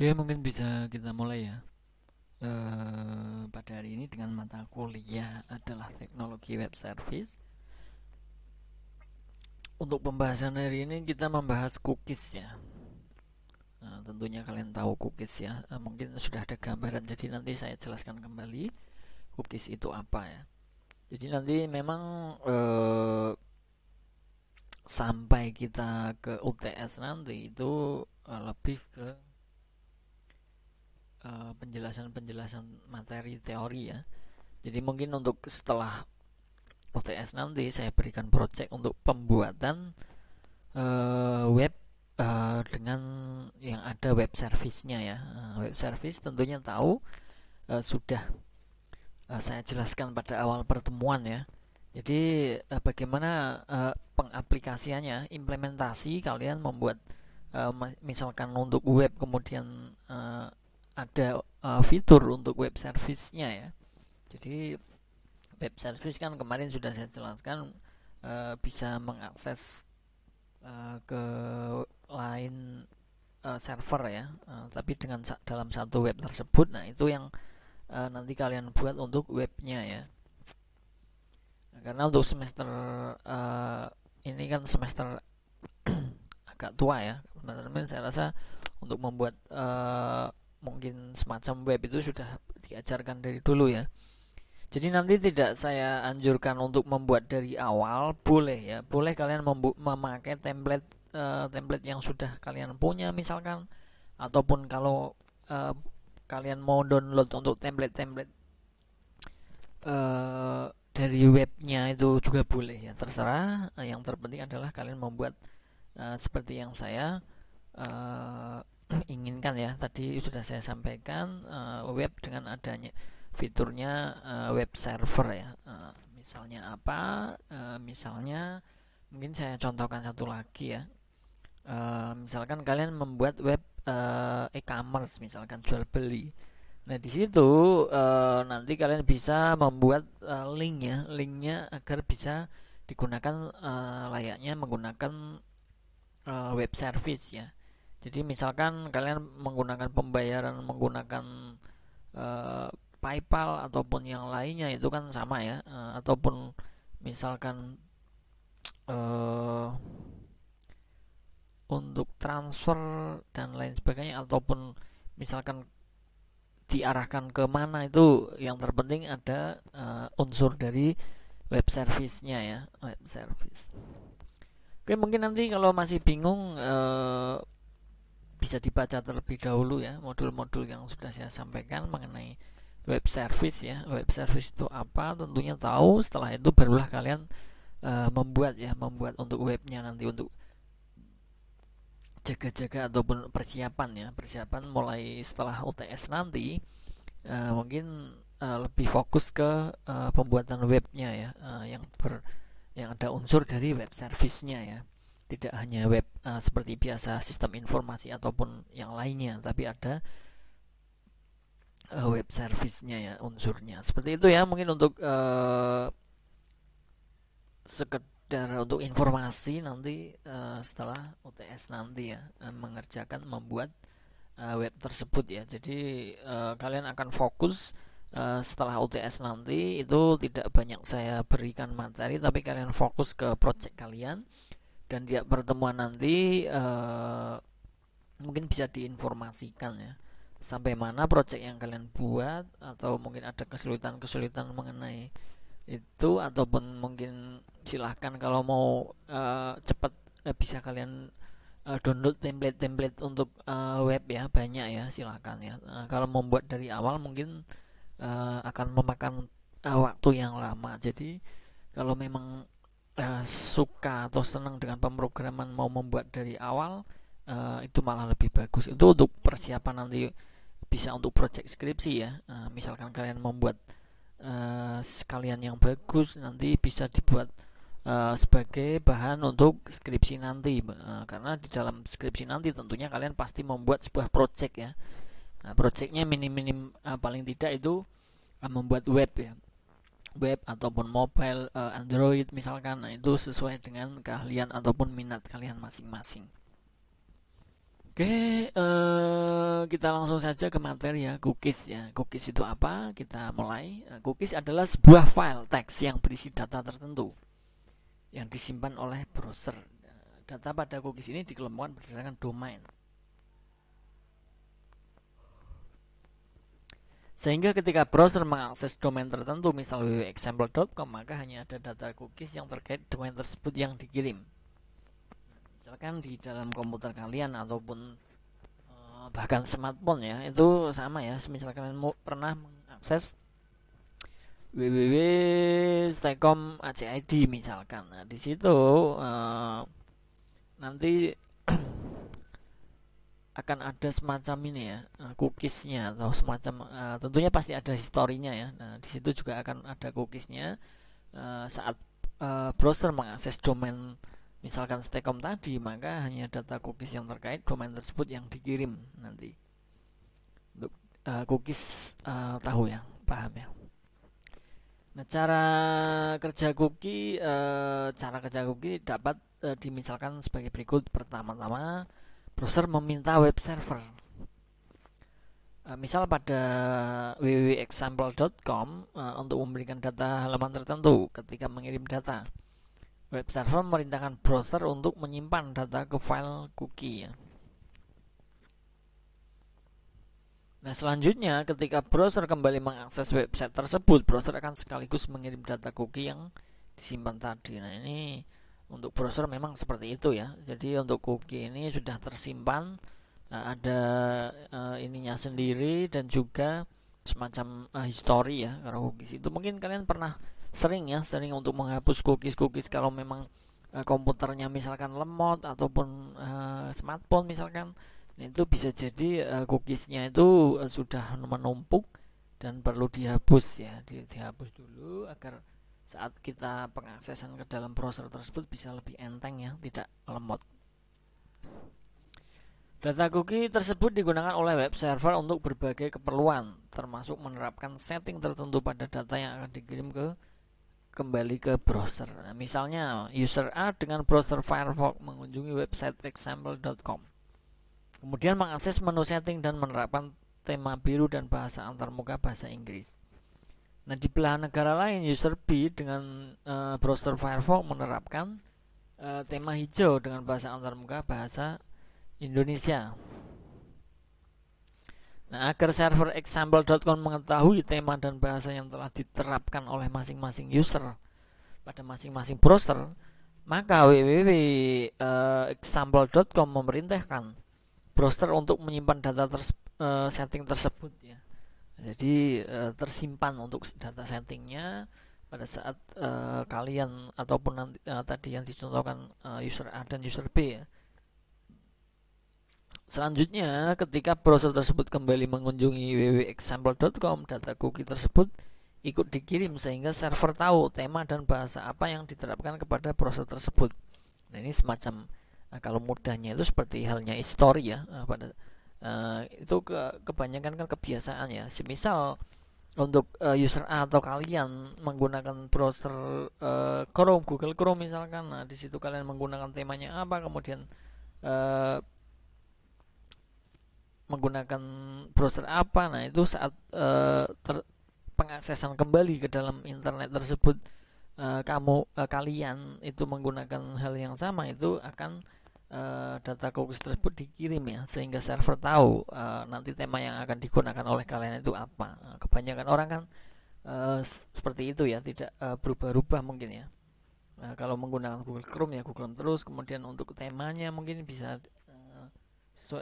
Oke, mungkin bisa kita mulai ya. E, pada hari ini dengan mata kuliah adalah teknologi web service. Untuk pembahasan hari ini kita membahas cookies ya. Nah, tentunya kalian tahu cookies ya. E, mungkin sudah ada gambaran jadi nanti saya jelaskan kembali cookies itu apa ya. Jadi nanti memang e, sampai kita ke UTS nanti itu lebih ke Eh, penjelasan-penjelasan uh, materi teori ya. Jadi mungkin untuk setelah OTS nanti saya berikan project untuk pembuatan uh, web uh, dengan yang ada web servicenya ya. Uh, web service tentunya tahu uh, sudah uh, saya jelaskan pada awal pertemuan ya. Jadi uh, bagaimana uh, pengaplikasiannya, implementasi kalian membuat uh, misalkan untuk web kemudian uh, ada uh, fitur untuk web service-nya ya. Jadi web service kan kemarin sudah saya jelaskan uh, bisa mengakses uh, ke lain uh, server ya, uh, tapi dengan sa dalam satu web tersebut. Nah itu yang uh, nanti kalian buat untuk webnya ya. Nah, karena untuk semester uh, ini kan semester agak tua ya, teman-teman saya rasa untuk membuat uh, mungkin semacam web itu sudah diajarkan dari dulu ya. Jadi nanti tidak saya anjurkan untuk membuat dari awal, boleh ya, boleh kalian memakai template uh, template yang sudah kalian punya misalkan, ataupun kalau uh, kalian mau download untuk template-template uh, dari webnya itu juga boleh ya, terserah. Yang terpenting adalah kalian membuat seperti yang saya inginkan ya tadi sudah saya sampaikan uh, web dengan adanya fiturnya uh, web server ya uh, misalnya apa uh, misalnya mungkin saya contohkan satu lagi ya uh, misalkan kalian membuat web uh, e-commerce misalkan jual beli nah di situ uh, nanti kalian bisa membuat uh, link ya linknya agar bisa digunakan uh, layaknya menggunakan uh, web service ya jadi misalkan kalian menggunakan pembayaran menggunakan uh, PayPal ataupun yang lainnya itu kan sama ya, uh, ataupun misalkan uh, untuk transfer dan lain sebagainya ataupun misalkan diarahkan ke mana itu yang terpenting ada uh, unsur dari web service-nya ya, web service. Oke, mungkin nanti kalau masih bingung uh, bisa dibaca terlebih dahulu ya modul-modul yang sudah saya sampaikan mengenai web service ya web service itu apa tentunya tahu setelah itu barulah kalian uh, membuat ya membuat untuk webnya nanti untuk jaga-jaga ataupun persiapan ya persiapan mulai setelah UTS nanti uh, mungkin uh, lebih fokus ke uh, pembuatan webnya ya uh, yang ber yang ada unsur dari web service-nya ya tidak hanya web uh, seperti biasa sistem informasi ataupun yang lainnya tapi ada uh, web servicenya ya unsurnya seperti itu ya mungkin untuk uh, sekedar untuk informasi nanti uh, setelah UTS nanti ya mengerjakan membuat uh, web tersebut ya jadi uh, kalian akan fokus Uh, setelah UTS nanti itu tidak banyak saya berikan materi tapi kalian fokus ke project kalian dan tiap pertemuan nanti uh, mungkin bisa diinformasikan ya sampai mana project yang kalian buat atau mungkin ada kesulitan-kesulitan mengenai itu ataupun mungkin silahkan kalau mau uh, cepat uh, bisa kalian uh, download template-template untuk uh, web ya banyak ya silahkan ya uh, kalau membuat dari awal mungkin uh, akan memakan uh, waktu yang lama jadi kalau memang uh, suka atau senang dengan pemrograman mau membuat dari awal uh, itu malah lebih bagus itu untuk persiapan nanti bisa untuk project skripsi ya uh, misalkan kalian membuat uh, sekalian yang bagus nanti bisa dibuat uh, sebagai bahan untuk skripsi nanti uh, karena di dalam skripsi nanti tentunya kalian pasti membuat sebuah project ya nah, projectnya minim-minim uh, paling tidak itu membuat web ya web ataupun mobile uh, Android misalkan nah itu sesuai dengan keahlian ataupun minat kalian masing-masing Oke, okay, uh, eh, kita langsung saja ke materi ya, cookies ya. Cookies itu apa? Kita mulai. Eh, cookies adalah sebuah file teks yang berisi data tertentu yang disimpan oleh browser. Data pada cookies ini dikelompokkan berdasarkan domain. Sehingga ketika browser mengakses domain tertentu, misal www.example.com, maka hanya ada data cookies yang terkait domain tersebut yang dikirim. Misalkan di dalam komputer kalian ataupun eh, bahkan smartphone ya, itu sama ya. Misalkan kalian mau, pernah mengakses www.stekom.acid misalkan. Nah, di situ uh, nanti akan ada semacam ini ya eh, cookiesnya atau semacam uh, tentunya pasti ada historinya ya nah di situ juga akan ada cookiesnya uh, saat uh, browser mengakses domain misalkan stekom tadi maka hanya data cookies yang terkait domain tersebut yang dikirim nanti untuk uh, cookies uh, tahu ya paham ya nah cara kerja cookie uh, cara kerja cookie dapat uh, dimisalkan sebagai berikut pertama-tama browser meminta web server uh, misal pada www.example.com uh, eh, untuk memberikan data halaman tertentu ketika mengirim data web server merintahkan browser untuk menyimpan data ke file cookie ya. Nah selanjutnya ketika browser kembali mengakses website tersebut browser akan sekaligus mengirim data cookie yang disimpan tadi nah ini untuk browser memang seperti itu ya jadi untuk cookie ini sudah tersimpan eh, ada uh, ininya sendiri dan juga semacam uh, history ya kalau cookies itu mungkin kalian pernah sering ya sering untuk menghapus cookies cookies kalau memang uh, komputernya misalkan lemot ataupun uh, smartphone misalkan nah, itu bisa jadi uh, cookiesnya itu uh, sudah menumpuk dan perlu dihapus ya di, dihapus dulu agar saat kita pengaksesan ke dalam browser tersebut bisa lebih enteng ya, tidak lemot. Data cookie tersebut digunakan oleh web server untuk berbagai keperluan, termasuk menerapkan setting tertentu pada data yang akan dikirim ke kembali ke browser. Nah, misalnya, user A dengan browser Firefox mengunjungi website example.com. Kemudian mengakses menu setting dan menerapkan tema biru dan bahasa antarmuka bahasa Inggris. Nah, di belahan negara lain, user B dengan uh, browser Firefox menerapkan uh, tema hijau dengan bahasa antarmuka bahasa Indonesia. Nah, agar server example.com mengetahui tema dan bahasa yang telah diterapkan oleh masing-masing user pada masing-masing browser, maka www.example.com eh, memerintahkan browser untuk menyimpan data terse setting tersebut ya jadi uh, tersimpan untuk data settingnya pada saat uh, kalian ataupun nanti, uh, tadi yang dicontohkan uh, user A dan user B ya. Selanjutnya, ketika browser tersebut kembali mengunjungi www.example.com, data cookie tersebut ikut dikirim sehingga server tahu tema dan bahasa apa yang diterapkan kepada browser tersebut. Nah, ini semacam nah, kalau mudahnya itu seperti halnya history ya pada uh, itu ke, kebanyakan kan kebiasaan ya semisal untuk uh, user A atau kalian menggunakan browser uh, Chrome Google Chrome misalkan nah di situ kalian menggunakan temanya apa kemudian uh, menggunakan browser apa nah itu saat uh, ter pengaksesan kembali ke dalam internet tersebut uh, kamu uh, kalian itu menggunakan hal yang sama itu akan Eh, data cookies tersebut dikirim ya sehingga server tahu uh, nanti tema yang akan digunakan oleh kalian itu apa nah, kebanyakan orang kan uh, seperti itu ya tidak uh, berubah-ubah mungkin ya nah, kalau menggunakan Google Chrome ya Google Chrome terus kemudian untuk temanya mungkin bisa uh,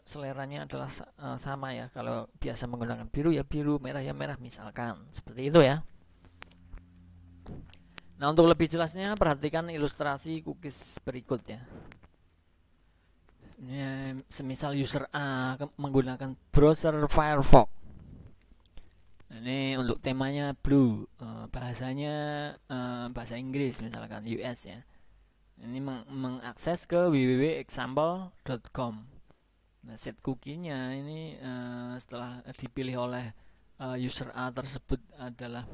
seleranya adalah uh, sama ya kalau biasa menggunakan biru ya biru merah ya merah misalkan seperti itu ya Nah untuk lebih jelasnya perhatikan ilustrasi cookies berikutnya ya ya, semisal user A menggunakan browser Firefox ini untuk temanya blue uh, bahasanya uh, bahasa Inggris misalkan US ya ini meng mengakses ke www.example.com nah set cookie-nya ini uh, setelah dipilih oleh uh, user A tersebut adalah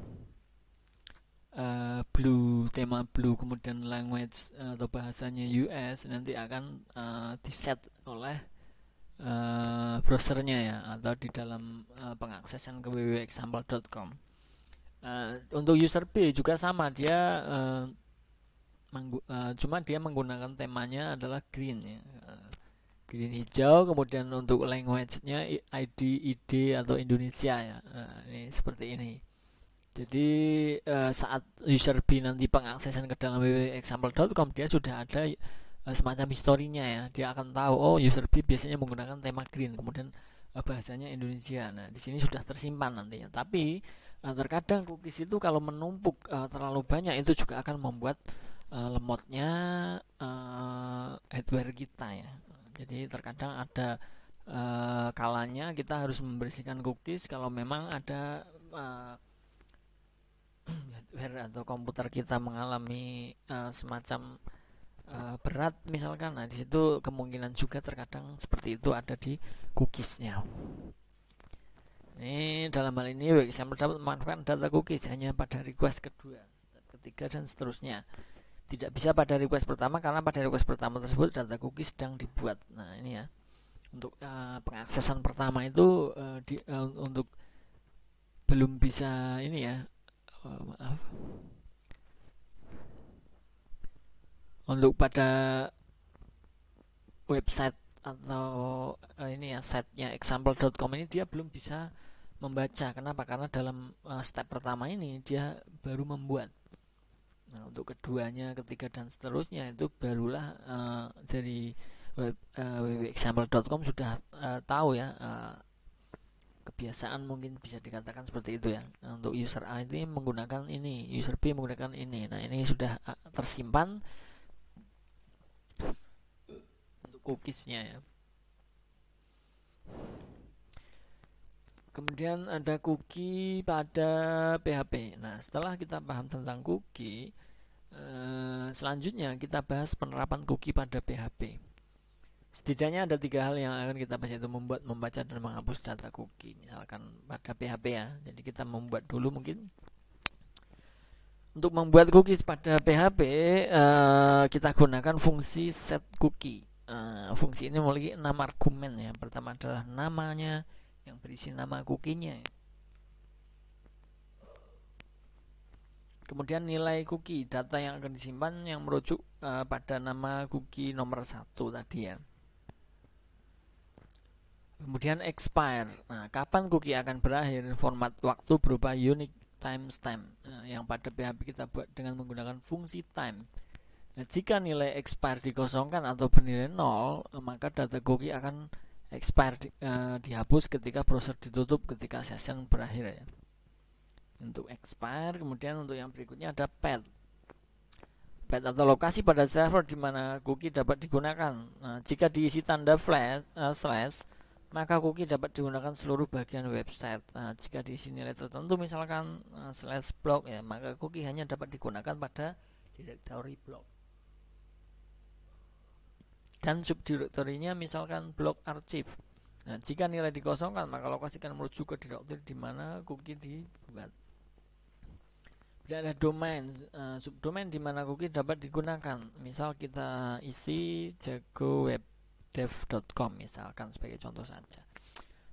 uh, blue tema blue kemudian language uh, atau bahasanya US nanti akan uh, eh, set oleh uh, browsernya ya atau di dalam uh, pengaksesan ke www.example.com uh, untuk user B juga sama dia uh, uh, cuma dia menggunakan temanya adalah green ya uh, green hijau kemudian untuk language-nya ID ID atau Indonesia ya uh, ini seperti ini jadi uh, saat user B nanti pengaksesan ke dalam www.example.com dia sudah ada uh, semacam historinya ya. Dia akan tahu oh user B biasanya menggunakan tema green kemudian uh, bahasanya Indonesia. Nah, di sini sudah tersimpan nantinya. Tapi uh, terkadang cookies itu kalau menumpuk uh, terlalu banyak itu juga akan membuat uh, lemotnya uh, hardware kita ya. Jadi terkadang ada uh, kalanya kita harus membersihkan cookies kalau memang ada uh, hardware atau komputer kita mengalami uh, semacam uh, berat misalkan nah di situ kemungkinan juga terkadang seperti itu ada di cookiesnya ini dalam hal ini WebXML dapat memanfaatkan data cookies hanya pada request kedua ketiga dan seterusnya tidak bisa pada request pertama karena pada request pertama tersebut data cookies sedang dibuat nah ini ya untuk uh, pengaksesan pertama itu uh, di, uh, untuk belum bisa ini ya oh, maaf untuk pada website atau uh, ini ya setnya example.com ini dia belum bisa membaca. Kenapa? Karena dalam uh, step pertama ini dia baru membuat. Nah, untuk keduanya, ketiga dan seterusnya itu barulah uh, dari web uh, sudah uh, tahu ya uh, kebiasaan mungkin bisa dikatakan seperti itu ya untuk user A ini menggunakan ini user B menggunakan ini nah ini sudah ah, tersimpan untuk cookiesnya ya kemudian ada cookie pada PHP nah setelah kita paham tentang cookie eh, selanjutnya kita bahas penerapan cookie pada PHP Setidaknya ada tiga hal yang akan kita bahas itu membuat, membaca dan menghapus data cookie. Misalkan pada PHP ya. Jadi kita membuat dulu mungkin. Untuk membuat cookies pada PHP uh, eh, kita gunakan fungsi set cookie. Uh, fungsi ini memiliki enam argumen ya. Pertama adalah namanya yang berisi nama cookie-nya Kemudian nilai cookie, data yang akan disimpan yang merujuk uh, pada nama cookie nomor satu tadi ya kemudian expire. Nah, kapan cookie akan berakhir? Format waktu berupa unique timestamp nah, yang pada PHP kita buat dengan menggunakan fungsi time. Nah, jika nilai expire dikosongkan atau bernilai nol, maka data cookie akan expire di, uh, dihapus ketika browser ditutup ketika session berakhir ya. Untuk expire, kemudian untuk yang berikutnya ada path. Path atau lokasi pada server di mana cookie dapat digunakan. Nah, jika diisi tanda flash, uh, slash maka cookie dapat digunakan seluruh bagian website. Nah, jika diisi nilai tertentu misalkan uh, slash blog ya, maka cookie hanya dapat digunakan pada directory blog. Dan subdirektorinya misalkan blog archive. Nah, jika nilai dikosongkan, maka lokasi akan menuju ke direktori di mana cookie dibuat. Bila ada domain, uh, subdomain di mana cookie dapat digunakan. Misal kita isi jago web dev.com misalkan sebagai contoh saja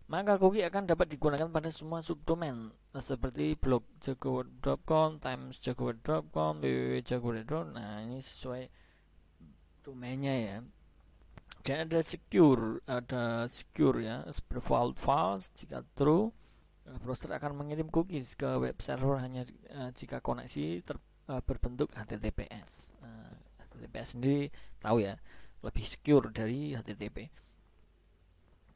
maka cookie akan dapat digunakan pada semua subdomain nah, seperti blog jagoword.com times jagoword.com www.jagoword.com nah ini sesuai domainnya ya dan ada secure ada secure ya default false jika true eh, browser akan mengirim cookies ke web server hanya uh, jika koneksi ter, uh, berbentuk HTTPS uh, nah, HTTPS sendiri tahu ya lebih secure dari HTTP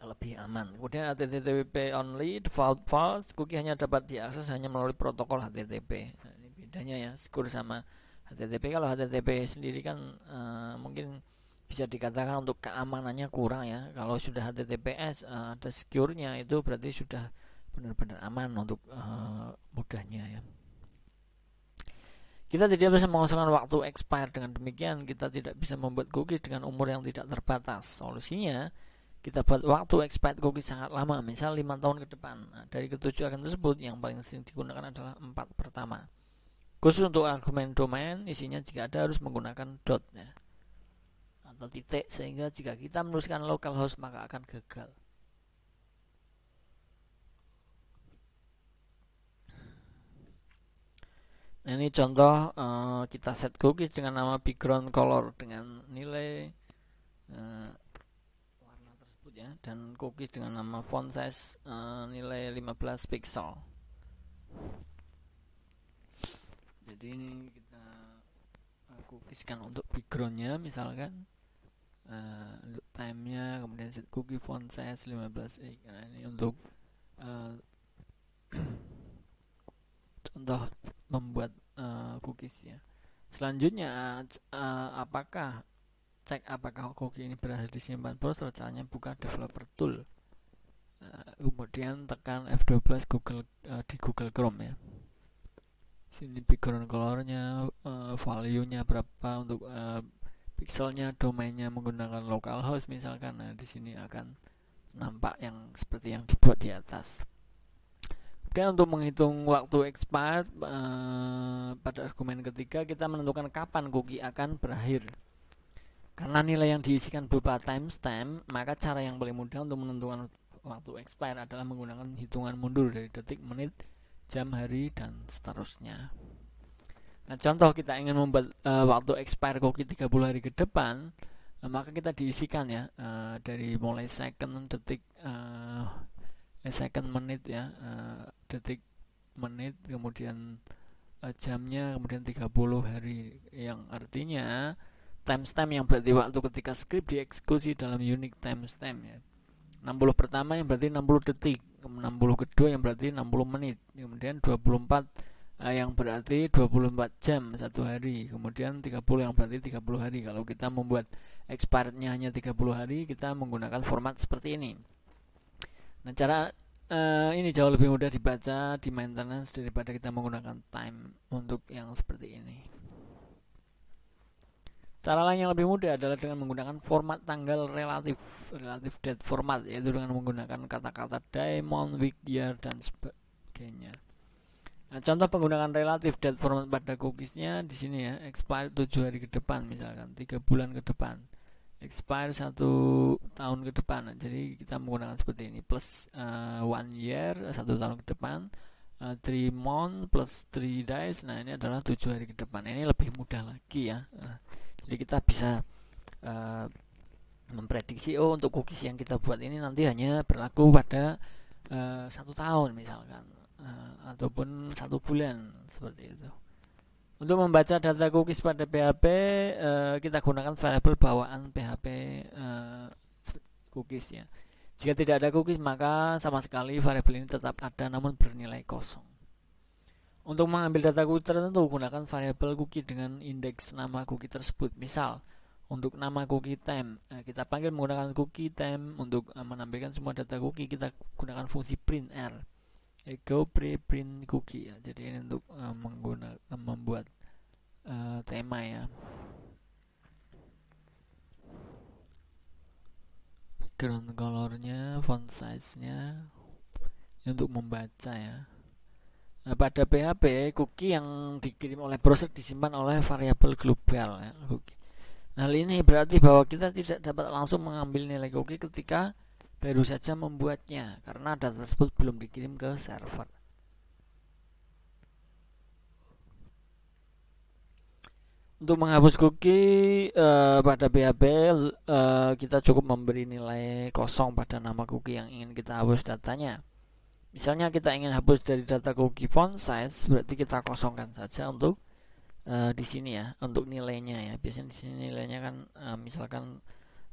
lebih aman. Kemudian HTTP only, default false, cookie hanya dapat diakses hanya melalui protokol HTTP. Nah, ini bedanya ya, secure sama HTTP. Kalau HTTP sendiri kan uh, mungkin bisa dikatakan untuk keamanannya kurang ya. Kalau sudah HTTPS uh, eh, ada secure-nya itu berarti sudah benar-benar aman untuk uh, mudahnya ya. Kita tidak bisa mengosongkan waktu expired dengan demikian kita tidak bisa membuat cookie dengan umur yang tidak terbatas. Solusinya kita buat waktu expired cookie sangat lama, misal 5 tahun ke depan. Nah, dari ketujuh akan tersebut yang paling sering digunakan adalah empat pertama. Khusus untuk argumen domain, isinya jika ada harus menggunakan dot ya, atau titik sehingga jika kita menuliskan localhost maka akan gagal. Nah, ini contoh uh, kita set cookies dengan nama background color dengan nilai uh, warna tersebut ya dan cookies dengan nama font size uh, nilai 15 pixel. Jadi ini kita cookieskan untuk backgroundnya misalkan uh, time timenya kemudian set cookie font size 15 eh, nah, ini untuk uh, contoh membuat uh, cookies ya. Selanjutnya uh, apakah cek apakah cookie ini berhasil disimpan browser caranya buka developer tool. Uh, kemudian tekan F12 Google uh, di Google Chrome ya. Sini background colornya, uh, value-nya berapa untuk uh, pixelnya, domainnya menggunakan localhost misalkan. Nah, di sini akan nampak yang seperti yang dibuat di atas. Oke, untuk menghitung waktu expired uh, pada argumen ketiga kita menentukan kapan cookie akan berakhir. Karena nilai yang diisikan berupa timestamp, maka cara yang paling mudah untuk menentukan waktu expired adalah menggunakan hitungan mundur dari detik, menit, jam, hari, dan seterusnya. Nah, contoh kita ingin membuat e, waktu expire cookie 30 hari ke depan, e, maka kita diisikan ya e, dari mulai second, detik, Eh, second menit ya uh, detik menit kemudian uh, jamnya kemudian 30 hari yang artinya timestamp yang berarti waktu ketika script dieksekusi dalam unique timestamp ya 60 pertama yang berarti 60 detik 60 kedua yang berarti 60 menit kemudian 24 uh, yang berarti 24 jam satu hari kemudian 30 yang berarti 30 hari kalau kita membuat expirednya hanya 30 hari kita menggunakan format seperti ini Nah, cara uh, ini jauh lebih mudah dibaca di maintenance daripada kita menggunakan time untuk yang seperti ini. Cara lain yang lebih mudah adalah dengan menggunakan format tanggal relatif relatif date format yaitu dengan menggunakan kata-kata day, month, week, year dan sebagainya. Nah, contoh penggunaan relatif date format pada cookiesnya di sini ya, expired 7 hari ke depan misalkan, 3 bulan ke depan expire satu tahun ke depan jadi kita menggunakan seperti ini plus uh, one year satu tahun ke depan uh, three month plus three days nah ini adalah tujuh hari ke depan ini lebih mudah lagi ya uh, jadi kita bisa uh, memprediksi oh untuk cookies yang kita buat ini nanti hanya berlaku pada uh, satu tahun misalkan uh, ataupun satu bulan seperti itu untuk membaca data cookies pada PHP, eh, kita gunakan variabel bawaan PHP eh, cookies ya. Jika tidak ada cookies, maka sama sekali variabel ini tetap ada namun bernilai kosong. Untuk mengambil data cookie tertentu, gunakan variabel cookie dengan indeks nama cookie tersebut. Misal, untuk nama cookie time, eh, kita panggil menggunakan cookie time untuk eh, menampilkan semua data cookie, kita gunakan fungsi print r. Ego pre print cookie ya. Jadi ini untuk eh, menggunakan buat uh, tema ya background colornya font size nya untuk membaca ya nah, pada PHP cookie yang dikirim oleh browser disimpan oleh variabel global ya cookie Hal nah, ini berarti bahwa kita tidak dapat langsung mengambil nilai cookie ketika baru saja membuatnya karena data tersebut belum dikirim ke server. untuk menghapus cookie uh, pada PHP uh, eh, kita cukup memberi nilai kosong pada nama cookie yang ingin kita hapus datanya. Misalnya kita ingin hapus dari data cookie font size, berarti kita kosongkan saja untuk uh, di sini ya, untuk nilainya ya. Biasanya di sini nilainya kan uh, misalkan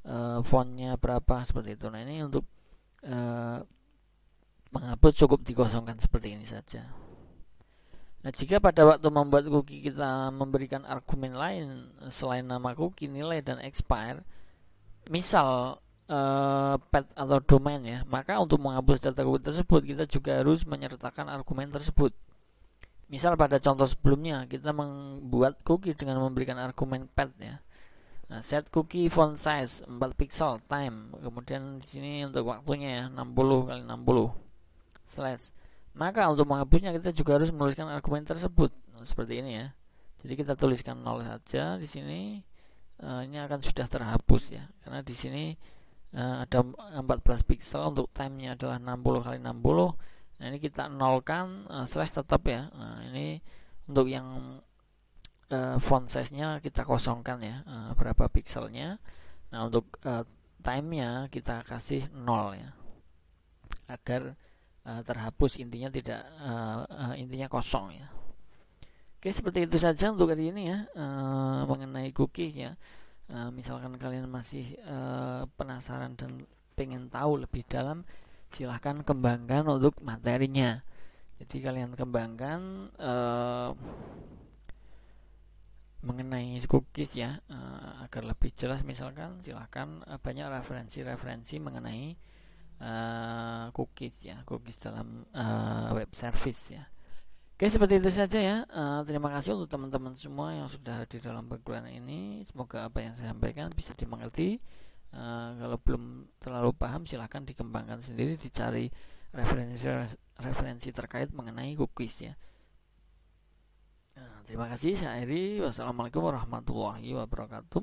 uh, fontnya berapa seperti itu. Nah ini untuk uh, menghapus cukup dikosongkan seperti ini saja. Nah, jika pada waktu membuat cookie kita memberikan argumen lain selain nama cookie, nilai dan expire, misal eh, pet atau domain ya, maka untuk menghapus data cookie tersebut kita juga harus menyertakan argumen tersebut. Misal pada contoh sebelumnya kita membuat cookie dengan memberikan argumen pet ya. Nah, set cookie font size 4 pixel time. Kemudian di sini untuk waktunya ya 60 kali 60 slash maka untuk menghapusnya kita juga harus menuliskan argumen tersebut seperti ini ya. Jadi kita tuliskan nol saja di sini e, ini akan sudah terhapus ya. Karena di sini e, ada 14 pixel untuk time-nya adalah 60 kali 60. Nah, ini kita nolkan e, slash tetap ya. Nah, ini untuk yang e, font size-nya kita kosongkan ya e, berapa pixelnya. Nah, untuk e, time-nya kita kasih nol ya. Agar Eh, terhapus intinya tidak uh, uh, intinya kosong ya oke seperti itu saja untuk kali ini ya uh, mengenai cookies ya uh, misalkan kalian masih uh, penasaran dan pengen tahu lebih dalam silahkan kembangkan untuk materinya jadi kalian kembangkan uh, mengenai cookies ya uh, agar lebih jelas misalkan silahkan uh, banyak referensi-referensi mengenai uh, cookies ya cookies dalam uh, web service ya Oke seperti itu saja ya uh, Terima kasih untuk teman-teman semua yang sudah di dalam perguruan ini Semoga apa yang saya sampaikan bisa dimengerti uh, Kalau belum terlalu paham silahkan dikembangkan sendiri Dicari referensi, referensi terkait mengenai cookies ya nah, Terima kasih saya Eri Wassalamualaikum warahmatullahi wabarakatuh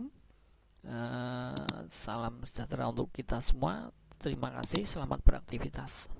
uh, Salam sejahtera untuk kita semua Terima kasih, selamat beraktivitas.